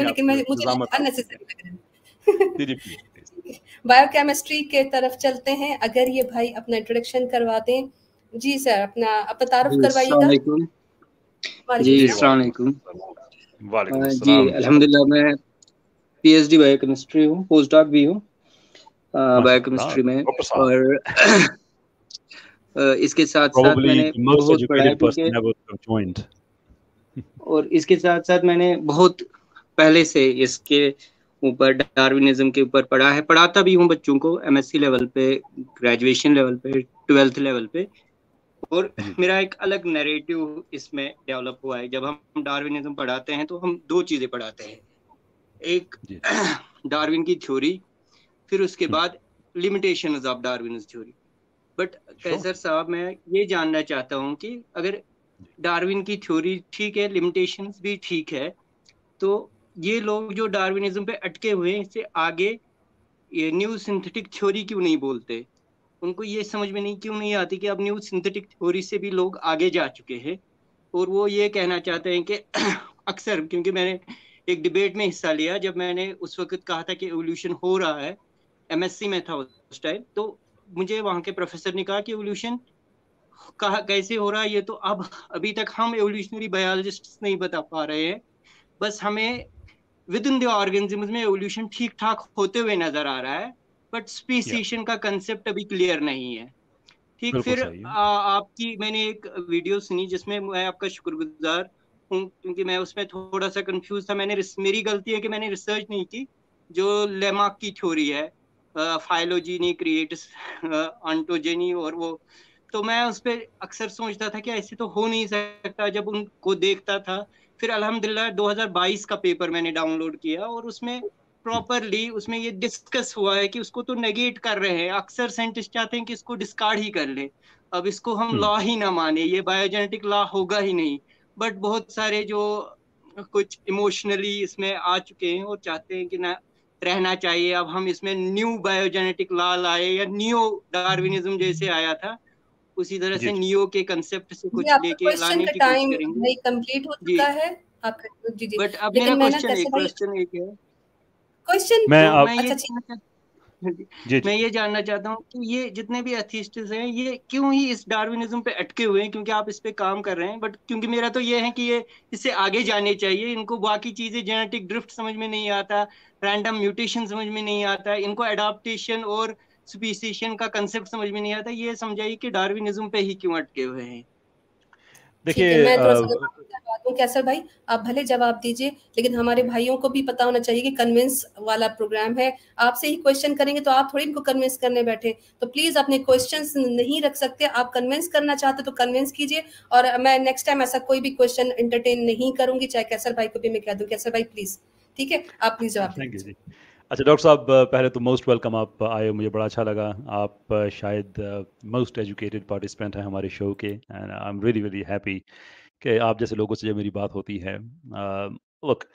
लेकिन मैं मुझे अननेसेसरी बायोकेमिस्ट्री के तरफ चलते हैं अगर ये भाई अपना इंट्रोडक्शन करवाते हैं जी सर अपना अपना तारुफ करवाइएगा जी अस्सलाम वालेकुम जी अल्हम्दुलिल्लाह मैं पीएचडी बायोकेमिस्ट्री हूं पोस्ट डॉक भी हूं बायोकेमिस्ट्री में और इसके साथ साथ मैंने बहुत पढ़ाई पढ़ा और इसके साथ साथ मैंने बहुत पहले से इसके ऊपर डार्विनिज्म के ऊपर पढ़ा है पढ़ाता भी हूँ बच्चों को एमएससी लेवल पे ग्रेजुएशन लेवल पे ट्वेल्थ लेवल पे और हम्म। मेरा एक अलग नैरेटिव इसमें डेवलप हुआ है जब हम डार्विनिज्म पढ़ाते हैं तो हम दो चीज़ें पढ़ाते हैं एक डार्विन की थ्योरी फिर उसके हम्म। बाद limitation of Darwin theory but Qaiser साहब मैं ये जानना चाहता हूँ कि अगर डार्विन की थ्योरी ठीक है लिमिटेशन भी ठीक है तो ये लोग जो डार्विनिज्म पे अटके हुए हैं इससे आगे ये न्यू सिंथेटिक थ्योरी क्यों नहीं बोलते उनको ये समझ में नहीं क्यों नहीं आती कि अब न्यू सिंथेटिक थ्योरी से भी लोग आगे जा चुके हैं और वो ये कहना चाहते हैं कि अक्सर क्योंकि मैंने एक डिबेट में हिस्सा लिया जब मैंने उस वक्त कहा था कि एवोल्यूशन हो रहा है एम में था उस टाइम तो मुझे वहाँ के प्रोफेसर ने कहा कि एवोल्यूशन कहा कैसे हो रहा है ये तो अब अभी तक हम एवोल्यूशनरी बायोलॉजिस्ट नहीं बता पा रहे हैं बस हमें विद इन द ऑर्गेनिज्म में एवोल्यूशन ठीक ठाक होते हुए नजर आ रहा है बट स्पीसीशन का कंसेप्ट अभी क्लियर नहीं है ठीक फिर आ, आपकी मैंने एक वीडियो सुनी जिसमें मैं आपका शुक्रगुजार हूँ क्योंकि मैं उसमें थोड़ा सा कंफ्यूज था मैंने मेरी गलती है कि मैंने रिसर्च नहीं की जो लेमाक की थ्योरी है फाइलोजीनी क्रिएट ऑन्टोजेनी और वो तो मैं उस पर अक्सर सोचता था कि ऐसे तो हो नहीं सकता जब उनको देखता था फिर अलहमदिल्ला 2022 का पेपर मैंने डाउनलोड किया और उसमें प्रॉपरली उसमें ये डिस्कस हुआ है कि उसको तो नेगेट कर रहे हैं अक्सर साइंटिस्ट चाहते हैं कि इसको डिस्कार्ड ही कर ले अब इसको हम लॉ हम्म। ही ना माने ये बायोजेनेटिक लॉ होगा ही नहीं बट बहुत सारे जो कुछ इमोशनली इसमें आ चुके हैं और चाहते हैं कि ना रहना चाहिए अब हम इसमें न्यू बायोजेनेटिक लॉ लाए या न्यू डार्विनिज्म जैसे आया था उसी तरह से नियो के कंसेप्ट से कुछ लेके लाने की कोशिश करेंगे नहीं कंप्लीट हो चुका है आप जी जी बट अब मेरा क्वेश्चन तो एक क्वेश्चन एक है क्वेश्चन मैं अच्छा, जी अच्छा मैं ये जानना चाहता हूँ कि ये जितने भी एथिस्ट हैं ये क्यों ही इस डार्विनिज्म पे अटके हुए हैं क्योंकि आप इस पे काम कर रहे हैं बट क्योंकि मेरा तो ये है कि ये इससे आगे जाने चाहिए इनको बाकी चीजें जेनेटिक ड्रिफ्ट समझ में नहीं आता रैंडम म्यूटेशन समझ में नहीं आता इनको एडाप्टेशन और स्पीसीशन का कंसेप्ट समझ में नहीं आता ये समझाइए कि डार्विनिज्म पे ही क्यों अटके हुए हैं देखिए कैसा भाई आप भले जवाब दीजिए लेकिन हमारे भाइयों को भी पता होना चाहिए कि कन्विंस वाला प्रोग्राम है आपसे ही क्वेश्चन करेंगे तो आप थोड़ी इनको कन्विंस करने बैठे तो प्लीज अपने क्वेश्चंस नहीं रख सकते आप कन्विंस करना चाहते तो कन्विंस कीजिए और मैं नेक्स्ट टाइम ऐसा कोई भी क्वेश्चन एंटरटेन नहीं करूंगी चाहे कैसर भाई को भी मैं कह दूं कैसर भाई प्लीज ठीक है आप प्लीज जवाब दीजिए अच्छा डॉक्टर साहब पहले तो मोस्ट वेलकम आप आए मुझे बड़ा अच्छा लगा आप शायद मोस्ट एजुकेटेड पार्टिसिपेंट हैं हमारे शो के and I am really very happy कि आप जैसे लोगों से जब मेरी बात होती है लुक uh,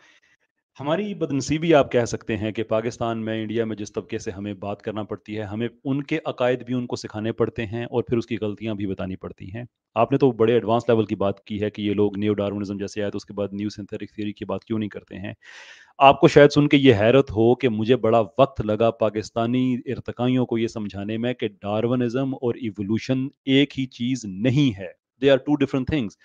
हमारी बदनसीबी आप कह सकते हैं कि पाकिस्तान में इंडिया में जिस तबके से हमें बात करना पड़ती है हमें उनके अकायद भी उनको सिखाने पड़ते हैं और फिर उसकी गलतियां भी बतानी पड़ती हैं आपने तो बड़े एडवांस लेवल की बात की है कि ये लोग न्यू डार्विनिज्म जैसे आए तो उसके बाद न्यू सिंथेटिक थ्योरी की बात क्यों नहीं करते हैं आपको शायद सुन के ये हैरत हो कि मुझे बड़ा वक्त लगा पाकिस्तानी इरतकाइयों को ये समझाने में कि डार्वनिज्म और इवोल्यूशन एक ही चीज़ नहीं है they are two different things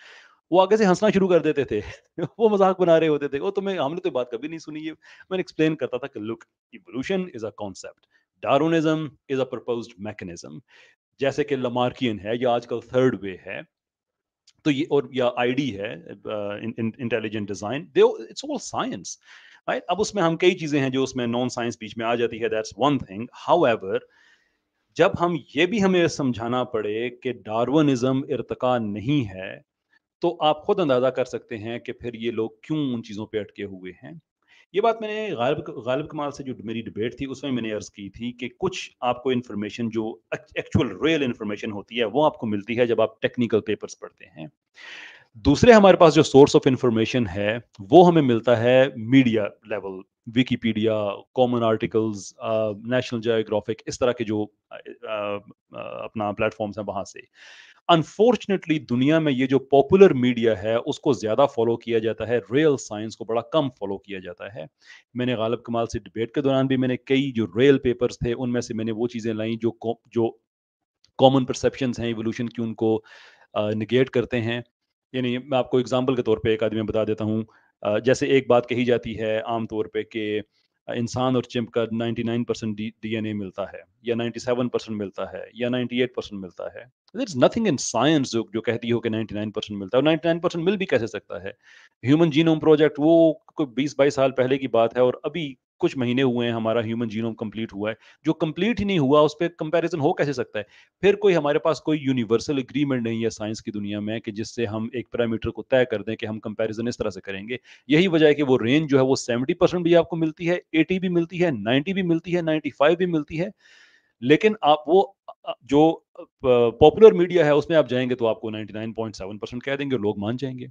वो आगे से हंसना शुरू कर देते थे वो मजाक बना रहे होते थे वो तुम्हें हमने तो बात कभी नहीं सुनी है मैं एक्सप्लेन करता था कि look evolution is a concept Darwinism is a proposed mechanism जैसे कि लमार्कियन है या आजकल थर्ड वे है तो ये और या आईडी है intelligent design they it's all science right अब उसमें हम कई चीजें हैं जो उसमें नॉन साइंस बीच में आ जाती है दैट्स वन थिंग हाउएवर जब हम ये भी हमें समझाना पड़े कि डार्वनिज्म इरतका नहीं है तो आप खुद अंदाज़ा कर सकते हैं कि फिर ये लोग क्यों उन चीज़ों पर अटके हुए हैं ये बात मैंने गालिब गालिब कमाल से जो मेरी डिबेट थी उसमें मैंने अर्ज़ की थी कि कुछ आपको इन्फॉर्मेशन जो एक्चुअल रियल इन्फॉर्मेशन होती है वो आपको मिलती है जब आप टेक्निकल पेपर्स पढ़ते हैं दूसरे हमारे पास जो सोर्स ऑफ इंफॉर्मेशन है वो हमें मिलता है media level Wikipedia common articles National Geographic इस तरह के जो आ, आ, अपना प्लेटफॉर्म्स हैं वहाँ से अनफॉर्चुनेटली दुनिया में ये जो पॉपुलर मीडिया है उसको ज़्यादा फॉलो किया जाता है रियल साइंस को बड़ा कम फॉलो किया जाता है मैंने गालब कमाल से डिबेट के दौरान भी मैंने कई जो रियल पेपर्स थे उनमें से मैंने वो चीज़ें लाई जो जो कॉमन परसेप्शन हैं एवोल्यूशन की उनको निगेट करते हैं यानी मैं आपको एग्जाम्पल के तौर पर एक आदमी बता देता हूँ जैसे एक बात कही जाती है आमतौर पर कि इंसान और चिम का 99 परसेंट डी मिलता है या 97 मिलता है या 98 परसेंट मिलता है देर नथिंग इन साइंस जो जो कहती हो कि 99% मिलता है और 99% मिल भी कैसे सकता है ह्यूमन जीनोम प्रोजेक्ट वो कोई बीस बाईस साल पहले की बात है और अभी कुछ महीने हुए हैं हमारा ह्यूमन जीनोम कंप्लीट हुआ है जो कंप्लीट ही नहीं हुआ उस पर कंपेरिजन हो कैसे सकता है फिर कोई हमारे पास कोई यूनिवर्सल एग्रीमेंट नहीं है साइंस की दुनिया में कि जिससे हम एक पैरामीटर को तय कर दें कि हम कंपेरिजन इस तरह से करेंगे यही वजह है कि वो रेंज जो है वो सेवेंटी भी आपको मिलती है एटी भी मिलती है नाइन्टी भी मिलती है नाइन्टी भी मिलती है लेकिन आप वो जो पॉपुलर मीडिया है उसमें आप जाएंगे तो आपको 99.7 परसेंट कह देंगे लोग मान जाएंगे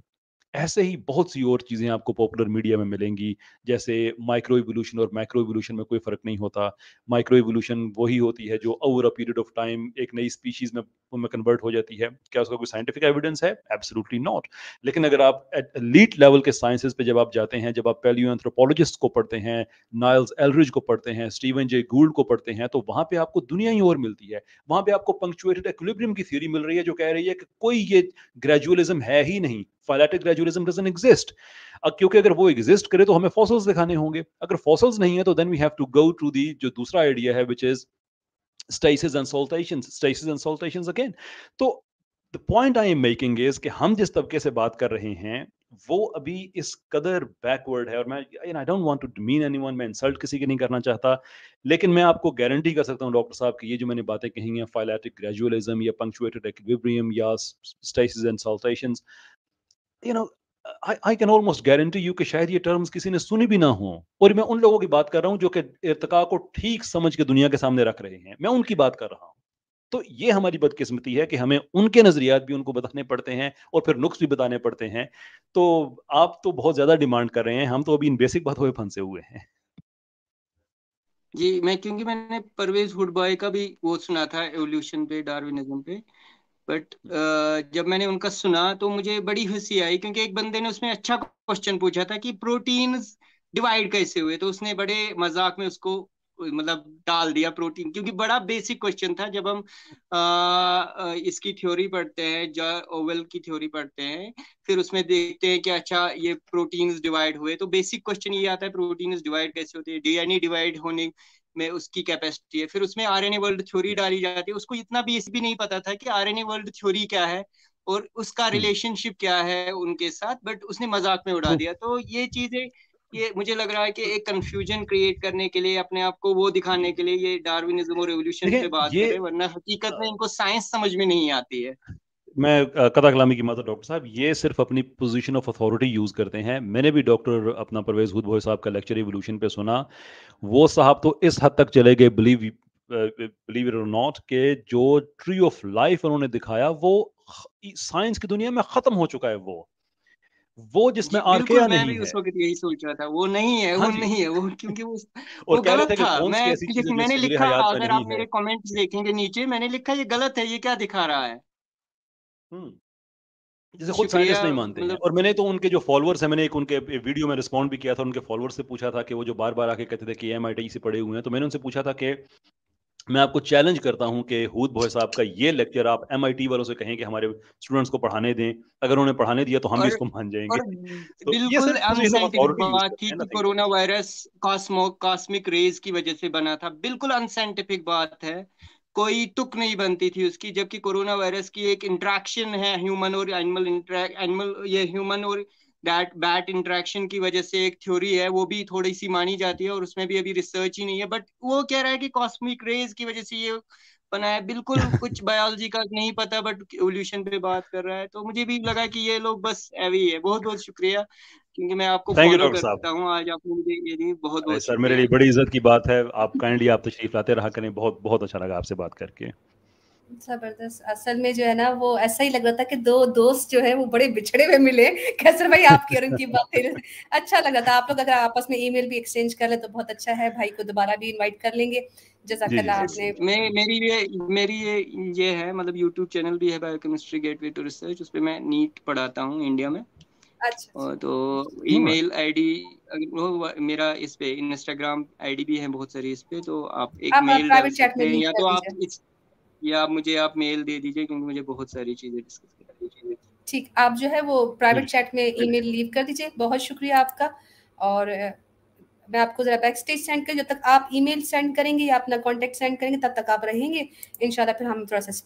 ऐसे ही बहुत सी और चीज़ें आपको पॉपुलर मीडिया में मिलेंगी जैसे माइक्रो इवोल्यूशन और माइक्रो इवोल्यूशन में कोई फ़र्क नहीं होता माइक्रो इवोल्यूशन वही होती है जो over a period of time एक नई स्पीशीज़ में में कन्वर्ट हो जाती है क्या उसका कोई साइंटिफिक एविडेंस है एब्सोल्युटली नॉट लेकिन अगर आप एट लीट लेवल के साइंसेज पे जब आप जाते हैं जब आप पैलियो एंथ्रोपोलॉजिस्ट को पढ़ते हैं नाइल्स एलरिज को पढ़ते हैं स्टीवन जे गूल्ड को पढ़ते हैं तो वहां पे आपको दुनिया ही और मिलती है वहां पे आपको पंक्चुएटेड एक्विलिब्रियम की थ्योरी मिल रही है जो कह रही है कि कोई ये ग्रेजुअलिज्म है ही नहीं फाइलेटिक ग्रेजुअलिज्म डजंट एग्जिस्ट क्योंकि अगर वो एग्जिस्ट करे तो हमें फॉसल्स दिखाने होंगे अगर फॉसल्स नहीं है तो then we have to go to the जो दूसरा आइडिया है which is stasis and saltations stasis and saltations again तो the point I am making is कि हम जिस तबके से बात कर रहे हैं वो अभी इस कदर बैकवर्ड है और मैं I I don't want to mean anyone मैं इंसल्ट किसी की नहीं करना चाहता लेकिन मैं आपको गारंटी कर सकता हूं डॉक्टर साहब कि ये जो मैंने बातें कही हैं फाइलेटिक ग्रेजुअलिज्म या पंक्चुएटेड एक्विब्रियम या stasis and saltations you know I can almost guarantee you कि शायद ये टर्म्स किसी ने सुनी भी ना हो और मैं उन लोगों की बात कर रहा हूँ जो कि इरतका को ठीक समझ के दुनिया के सामने रख रहे हैं मैं उनकी बात कर रहा हूँ तो ये हमारी बदकिस्मती है कि हमें उनके नजरियात भी उनको बताने पड़ते हैं और फिर नुक्स भी बताने पड़ते हैं तो आप तो बहुत ज्यादा डिमांड कर रहे हैं हम तो अभी इन बेसिक बातों में फंसे हुए हैं जी मैं क्योंकि मैंने परवेज हुडबॉय का भी वो सुना था एवोल्यूशन पे डार्विनिज्म पे बट uh, जब मैंने उनका सुना तो मुझे बड़ी खुशी आई क्योंकि एक बंदे ने उसमें अच्छा क्वेश्चन पूछा था कि प्रोटीन डिवाइड कैसे हुए तो उसने बड़े मजाक में उसको मतलब डाल दिया प्रोटीन क्योंकि बड़ा बेसिक क्वेश्चन था जब हम आ, uh, uh, इसकी थ्योरी पढ़ते हैं जो ओवल की थ्योरी पढ़ते हैं फिर उसमें देखते हैं कि अच्छा ये प्रोटीन्स डिवाइड हुए तो बेसिक क्वेश्चन ये आता है प्रोटीन्स डिवाइड कैसे होते हैं डीएनए डिवाइड होने में उसकी कैपेसिटी है फिर उसमें R N A world theory डाली जाती है उसको इतना भी भी नहीं पता था कि R N A world theory क्या है और उसका रिलेशनशिप hmm. क्या है उनके साथ बट उसने मजाक में उड़ा hmm. दिया तो ये चीजें ये मुझे लग रहा है कि एक कंफ्यूजन क्रिएट करने के लिए अपने आप को वो दिखाने के लिए ये डार्विनिज्म और रेवोल्यूशन पे बात करें वरना हकीकत में इनको साइंस समझ में नहीं आती है मैं कदा कलामी की माता डॉक्टर साहब ये सिर्फ अपनी पोजीशन ऑफ अथॉरिटी यूज़ करते हैं मैंने भी डॉक्टर अपना परवेज हुद भोई साहब का लेक्चर रिवोल्यूशन पे सुना वो साहब तो इस हद तक चले गए बिलीव बिलीव इट और नॉट के जो ट्री ऑफ लाइफ उन्होंने दिखाया वो साइंस की दुनिया में ख़त्म हो चुका है वो वो जिसमें आके नहीं मैं भी उस वक्त यही सोच रहा था वो नहीं है वो हाँ नहीं है वो क्योंकि वो और वो गलत था मैं मैंने लिखा अगर आप मेरे कमेंट्स देखेंगे नीचे मैंने लिखा ये गलत है ये क्या दिखा रहा है हुँ. हम्म। जैसे खुद साइंटिस्ट नहीं मानते मतलब और मैंने तो उनके जो फॉलोअर्स हैं मैंने एक उनके वीडियो में रिस्पॉन्ड भी किया था उनके फॉलोअर्स से पूछा था कि वो जो बार बार आके कहते थे कि एम e से पढ़े हुए हैं तो मैंने उनसे पूछा था कि मैं आपको चैलेंज करता हूं कि हूद भोए साहब का ये लेक्चर आप एम e वालों से कहें कि हमारे स्टूडेंट्स को पढ़ाने दें अगर उन्हें पढ़ाने दिया तो हम भी इसको मान जाएंगे तो corona virus cosmo cosmic rays की वजह से बना था बिल्कुल अनसाइंटिफिक बात है कोई तुक नहीं बनती थी उसकी जबकि कोरोना वायरस की एक इंट्रैक्शन है ह्यूमन और एनिमल एनिमल ये ह्यूमन और बैट बैट इंट्रैक्शन की वजह से एक थ्योरी है वो भी थोड़ी सी मानी जाती है और उसमें भी अभी रिसर्च ही नहीं है बट वो कह रहा है कि कॉस्मिक रेज की वजह से ये बना है बिल्कुल कुछ बायोलॉजी का नहीं पता बट एवोल्यूशन पे बात कर रहा है तो मुझे भी लगा कि ये लोग बस एवी है बहुत बहुत शुक्रिया क्योंकि मैं आपको थैंक यू डॉक्टर साहब आज आपने मुझे ये नहीं बहुत बहुत सर मेरे लिए बड़ी इज्जत की बात है आप काइंडली आप तशरीफ तो लाते रहा करें बहुत बहुत अच्छा लगा आपसे बात करके जबरदस्त असल में जो है ना वो ऐसा ही लग रहा था कि दो दोस्त जो है वो बड़े बिछड़े हुए मिले कैसर भाई आपकी और उनकी बातें अच्छा लगा था आप लोग अगर आपस में ईमेल भी एक्सचेंज कर ले तो बहुत अच्छा है भाई को दोबारा भी इनवाइट कर लेंगे जजाकल्ला मैं मेरी ये मेरी ये ये है मतलब यूट्यूब चैनल भी है बायोकेमिस्ट्री गेटवे टू रिसर्च उस पर मैं नीट पढ़ाता हूँ इंडिया में अच्छा, अच्छा। तो ईमेल आईडी मेरा इस पे इंस्टाग्राम आईडी भी है बहुत सारी इस पे तो आप एक आप मेल डाल चैट में या तो आप इस या आप मुझे आप मेल दे दीजिए क्योंकि मुझे बहुत सारी चीजें डिस्कस करनी चाहिए ठीक आप जो है वो प्राइवेट हम्म। चैट में ईमेल लीव कर दीजिए बहुत शुक्रिया आपका और मैं आपको जरा बैक स्टेज सेंड कर जब तक आप ईमेल सेंड करेंगे या अपना कॉन्टेक्ट सेंड करेंगे तब तक आप रहेंगे इनशाला फिर हम थोड़ा सा